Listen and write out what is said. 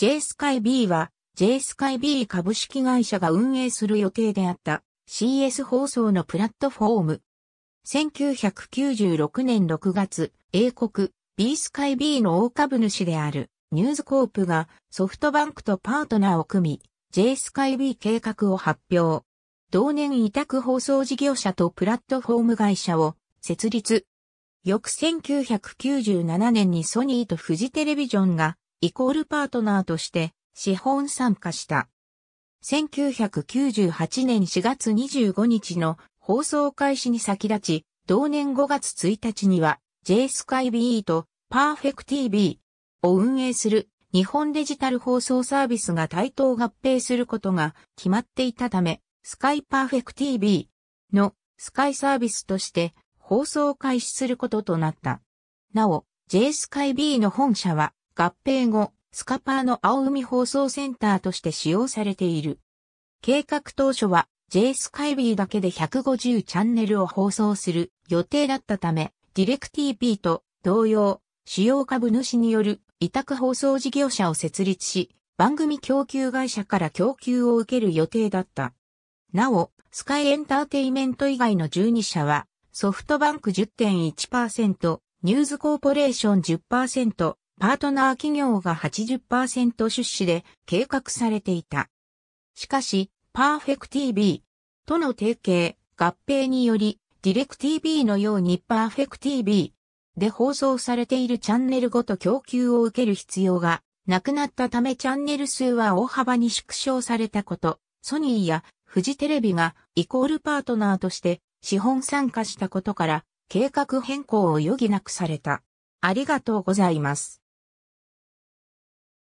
J スカイ B は J スカイ B 株式会社が運営する予定であった CS 放送のプラットフォーム。1996年6月、英国 B スカイ B の大株主であるニューズコープがソフトバンクとパートナーを組み J スカイ B 計画を発表。同年委託放送事業者とプラットフォーム会社を設立。翌1997年にソニーとフジテレビジョンがイコールパートナーとして資本参加した。1998年4月25日の放送開始に先立ち、同年5月1日には j スカイ b と PerfectTV を運営する日本デジタル放送サービスが対等合併することが決まっていたため、スカイパーフェクテ t ーのスカイサービスとして放送開始することとなった。なお、j スカイ b の本社は合併後、スカパーの青海放送センターとして使用されている。計画当初は J スカイビーだけで150チャンネルを放送する予定だったため、ディレクティーピーと同様、主要株主による委託放送事業者を設立し、番組供給会社から供給を受ける予定だった。なお、スカイエンターテイメント以外の12社は、ソフトバンク10.1%、ニューズコーポレーション10%、パートナー企業が80%出資で計画されていた。しかし、パーフェクトィーとの提携、合併により、ディレクトィーのようにパーフェクトィーで放送されているチャンネルごと供給を受ける必要がなくなったためチャンネル数は大幅に縮小されたこと、ソニーやフジテレビがイコールパートナーとして資本参加したことから計画変更を余儀なくされた。ありがとうございます。